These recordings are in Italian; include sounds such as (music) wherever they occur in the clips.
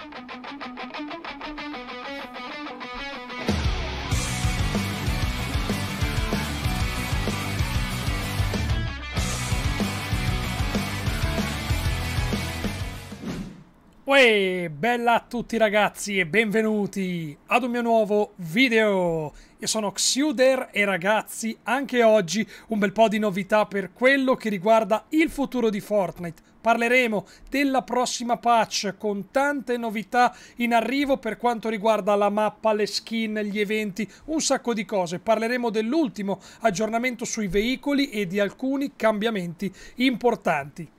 フフフフフ。Uè, bella a tutti ragazzi e benvenuti ad un mio nuovo video! Io sono Xuder e ragazzi, anche oggi un bel po' di novità per quello che riguarda il futuro di Fortnite. Parleremo della prossima patch con tante novità in arrivo per quanto riguarda la mappa, le skin, gli eventi, un sacco di cose. Parleremo dell'ultimo aggiornamento sui veicoli e di alcuni cambiamenti importanti.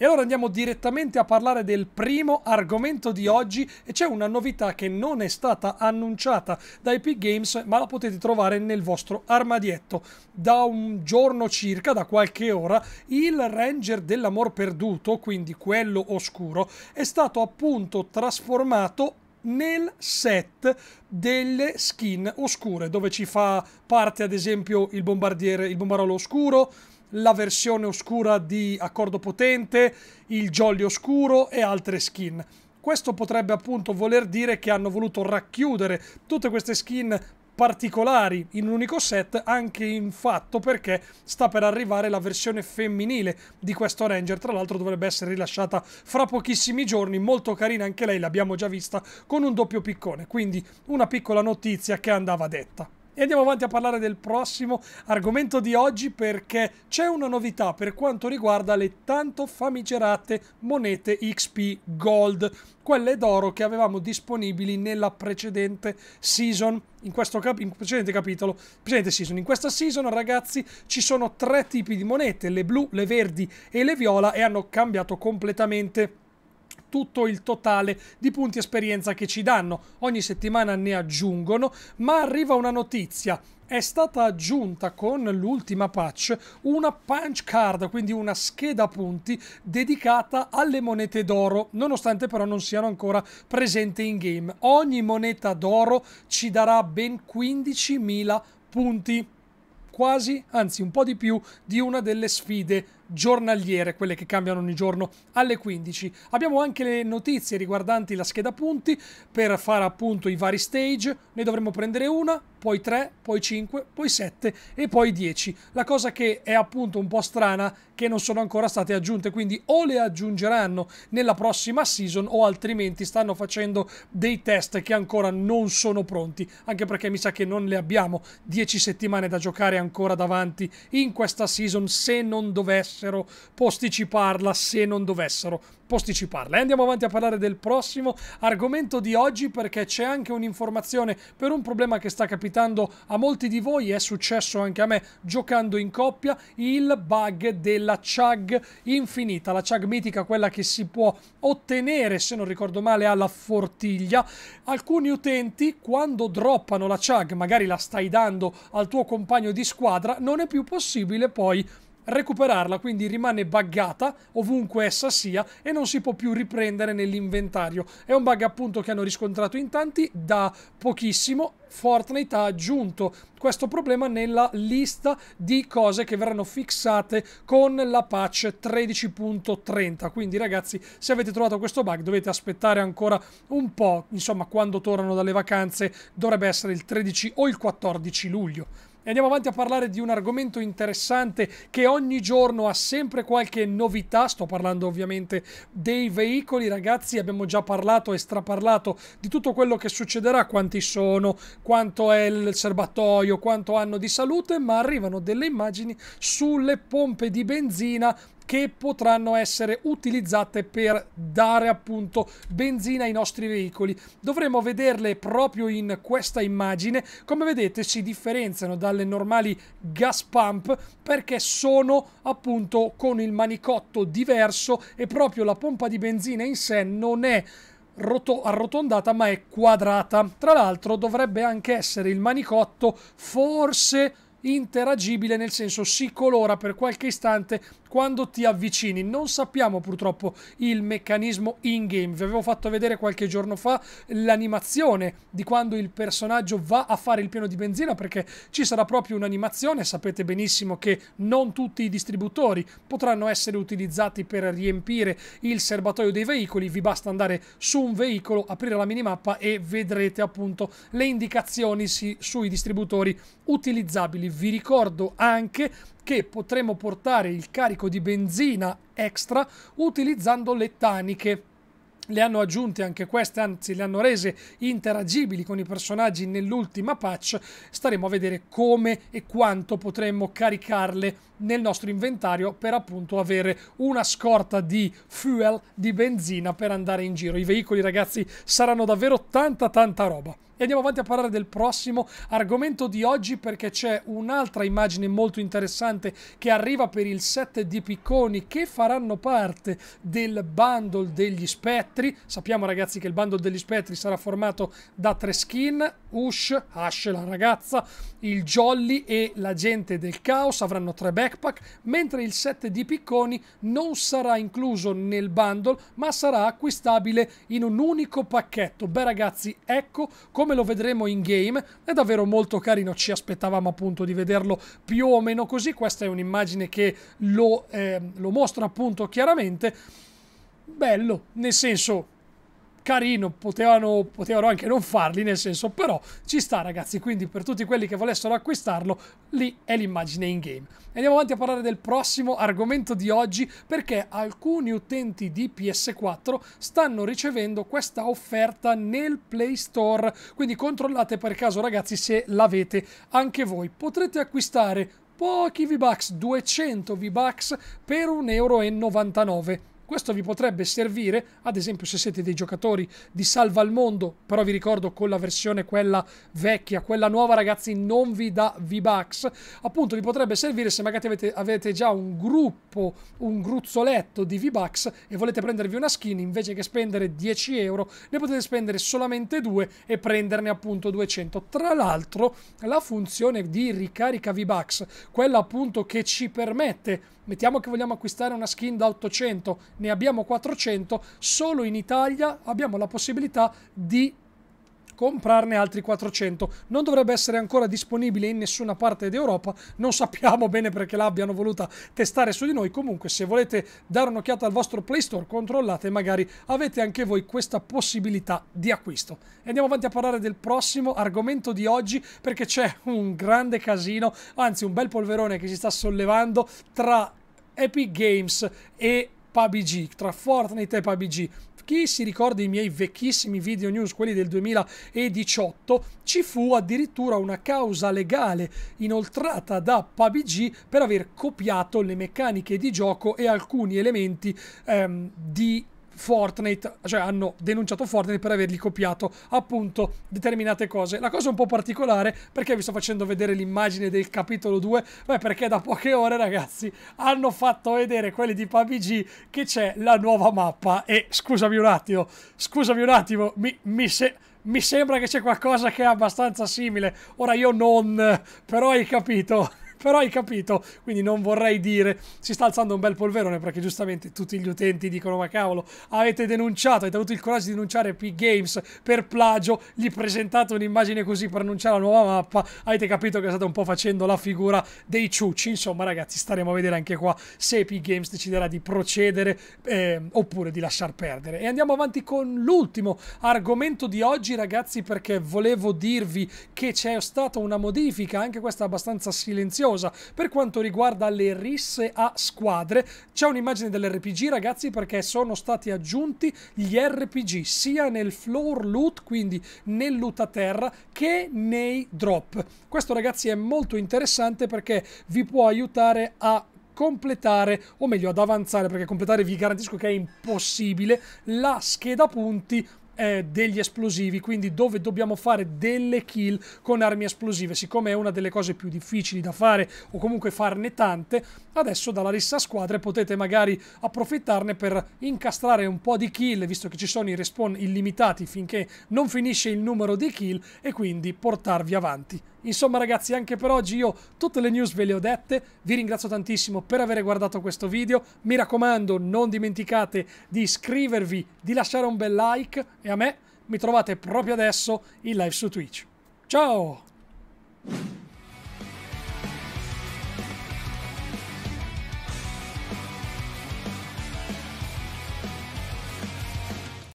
E allora andiamo direttamente a parlare del primo argomento di oggi e c'è una novità che non è stata annunciata da Epic Games ma la potete trovare nel vostro armadietto. Da un giorno circa, da qualche ora, il Ranger dell'amor perduto, quindi quello oscuro, è stato appunto trasformato nel set delle skin oscure dove ci fa parte ad esempio il bombardiere, il bombarolo oscuro, la versione oscura di Accordo Potente, il Jolly Oscuro e altre skin. Questo potrebbe appunto voler dire che hanno voluto racchiudere tutte queste skin particolari in un unico set anche in fatto perché sta per arrivare la versione femminile di questo Ranger tra l'altro dovrebbe essere rilasciata fra pochissimi giorni molto carina anche lei l'abbiamo già vista con un doppio piccone quindi una piccola notizia che andava detta e andiamo avanti a parlare del prossimo argomento di oggi perché c'è una novità per quanto riguarda le tanto famigerate monete XP Gold, quelle d'oro che avevamo disponibili nella precedente season. In questo cap- in precedente capitolo, precedente season. In questa season, ragazzi, ci sono tre tipi di monete, le blu, le verdi e le viola e hanno cambiato completamente tutto il totale di punti esperienza che ci danno. Ogni settimana ne aggiungono, ma arriva una notizia è stata aggiunta con l'ultima patch una punch card, quindi una scheda punti dedicata alle monete d'oro, nonostante però non siano ancora presenti in game. Ogni moneta d'oro ci darà ben 15.000 punti, quasi, anzi un po' di più di una delle sfide giornaliere, quelle che cambiano ogni giorno alle 15. Abbiamo anche le notizie riguardanti la scheda punti per fare appunto i vari stage. Ne dovremmo prendere una, poi 3, poi 5, poi 7 e poi 10. La cosa che è appunto un po' strana che non sono ancora state aggiunte, quindi o le aggiungeranno nella prossima season o altrimenti stanno facendo dei test che ancora non sono pronti, anche perché mi sa che non le abbiamo 10 settimane da giocare ancora davanti in questa season se non dovesse dovessero posticiparla, se non dovessero posticiparla. E andiamo avanti a parlare del prossimo argomento di oggi perché c'è anche un'informazione per un problema che sta capitando a molti di voi, è successo anche a me giocando in coppia, il bug della chug infinita, la chug mitica, quella che si può ottenere, se non ricordo male, alla fortiglia. Alcuni utenti quando droppano la chug, magari la stai dando al tuo compagno di squadra, non è più possibile poi recuperarla, quindi rimane buggata ovunque essa sia e non si può più riprendere nell'inventario. È un bug appunto che hanno riscontrato in tanti da pochissimo. Fortnite ha aggiunto questo problema nella lista di cose che verranno fissate con la patch 13.30. Quindi ragazzi, se avete trovato questo bug dovete aspettare ancora un po', insomma, quando tornano dalle vacanze dovrebbe essere il 13 o il 14 luglio. E andiamo avanti a parlare di un argomento interessante che ogni giorno ha sempre qualche novità. Sto parlando ovviamente dei veicoli, ragazzi. Abbiamo già parlato e straparlato di tutto quello che succederà, quanti sono, quanto è il serbatoio, quanto hanno di salute, ma arrivano delle immagini sulle pompe di benzina che potranno essere utilizzate per dare appunto benzina ai nostri veicoli. Dovremo vederle proprio in questa immagine. Come vedete si differenziano dalle normali gas pump perché sono appunto con il manicotto diverso e proprio la pompa di benzina in sé non è arrotondata ma è quadrata. Tra l'altro dovrebbe anche essere il manicotto forse interagibile nel senso si colora per qualche istante quando ti avvicini. Non sappiamo purtroppo il meccanismo in-game. Vi avevo fatto vedere qualche giorno fa l'animazione di quando il personaggio va a fare il pieno di benzina perché ci sarà proprio un'animazione. Sapete benissimo che non tutti i distributori potranno essere utilizzati per riempire il serbatoio dei veicoli. Vi basta andare su un veicolo, aprire la minimappa e vedrete appunto le indicazioni sui distributori utilizzabili. Vi ricordo anche che potremo portare il carico di benzina extra utilizzando le taniche le hanno aggiunte anche queste, anzi le hanno rese interagibili con i personaggi nell'ultima patch, staremo a vedere come e quanto potremmo caricarle nel nostro inventario per appunto avere una scorta di fuel, di benzina per andare in giro. I veicoli ragazzi saranno davvero tanta tanta roba. E andiamo avanti a parlare del prossimo argomento di oggi perché c'è un'altra immagine molto interessante che arriva per il set di picconi che faranno parte del bundle degli spettri spettri. Sappiamo ragazzi che il bundle degli spettri sarà formato da tre skin, Ush, Ash la ragazza, il Jolly e l'agente del caos avranno tre backpack, mentre il set di picconi non sarà incluso nel bundle ma sarà acquistabile in un unico pacchetto. Beh ragazzi, ecco come lo vedremo in game, è davvero molto carino, ci aspettavamo appunto di vederlo più o meno così, questa è un'immagine che lo, eh, lo mostra appunto chiaramente bello, nel senso carino, potevano, potevano, anche non farli, nel senso però ci sta ragazzi, quindi per tutti quelli che volessero acquistarlo, lì è l'immagine in game. Andiamo avanti a parlare del prossimo argomento di oggi perché alcuni utenti di PS4 stanno ricevendo questa offerta nel Play Store, quindi controllate per caso ragazzi se l'avete anche voi. Potrete acquistare pochi V-Bucks, 200 V-Bucks per 1,99 euro questo vi potrebbe servire, ad esempio, se siete dei giocatori di salva al mondo, però vi ricordo con la versione quella vecchia, quella nuova, ragazzi, non vi dà V-Bucks. Appunto, vi potrebbe servire se magari avete, avete già un gruppo, un gruzzoletto di V-Bucks e volete prendervi una skin invece che spendere 10 euro, ne potete spendere solamente 2 e prenderne appunto 200. Tra l'altro, la funzione di ricarica V-Bucks, quella appunto che ci permette mettiamo che vogliamo acquistare una skin da 800, ne abbiamo 400, solo in Italia abbiamo la possibilità di comprarne altri 400. Non dovrebbe essere ancora disponibile in nessuna parte d'Europa, non sappiamo (laughs) bene perché l'abbiano voluta testare su di noi. Comunque, se volete dare un'occhiata al vostro Play Store, controllate, magari avete anche voi questa possibilità di acquisto. E andiamo avanti a parlare del prossimo argomento di oggi perché c'è un grande casino, anzi un bel polverone che si sta sollevando tra Epic Games e PUBG, tra Fortnite e PUBG. Chi si ricorda i miei vecchissimi video news, quelli del 2018, ci fu addirittura una causa legale inoltrata da PUBG per aver copiato le meccaniche di gioco e alcuni elementi ehm, di Fortnite, cioè hanno denunciato Fortnite per avergli copiato appunto determinate cose. La cosa è un po' particolare perché vi sto facendo vedere l'immagine del capitolo 2, beh perché da poche ore ragazzi hanno fatto vedere quelli di PUBG che c'è la nuova mappa e scusami un attimo, scusami un attimo, mi, mi se mi sembra che c'è qualcosa che è abbastanza simile. Ora io non, però hai capito però hai capito, quindi non vorrei dire, si sta alzando un bel polverone perché giustamente tutti gli utenti dicono ma cavolo, avete denunciato, avete avuto il coraggio di denunciare Epic Games per plagio, gli presentate un'immagine così per annunciare la nuova mappa, avete capito che state un po' facendo la figura dei ciucci, insomma ragazzi staremo a vedere anche qua se Epic Games deciderà di procedere eh, oppure di lasciar perdere. E andiamo avanti con l'ultimo argomento di oggi ragazzi perché volevo dirvi che c'è stata una modifica, anche questa abbastanza silenziosa, curiosa per quanto riguarda le risse a squadre. C'è un'immagine dell'RPG, ragazzi, perché sono stati aggiunti gli RPG sia nel floor loot, quindi nel loot a terra, che nei drop. Questo, ragazzi, è molto interessante perché vi può aiutare a completare, o meglio ad avanzare, perché completare vi garantisco che è impossibile, la scheda punti eh, degli esplosivi, quindi dove dobbiamo fare delle kill con armi esplosive. Siccome è una delle cose più difficili da fare o comunque farne tante, adesso dalla rissa squadre potete magari approfittarne per incastrare un po' di kill, visto che ci sono i respawn illimitati finché non finisce il numero di kill e quindi portarvi avanti. Insomma ragazzi anche per oggi io tutte le news ve le ho dette, vi ringrazio tantissimo per aver guardato questo video, mi raccomando non dimenticate di iscrivervi, di lasciare un bel like e a me mi trovate proprio adesso in live su Twitch. Ciao!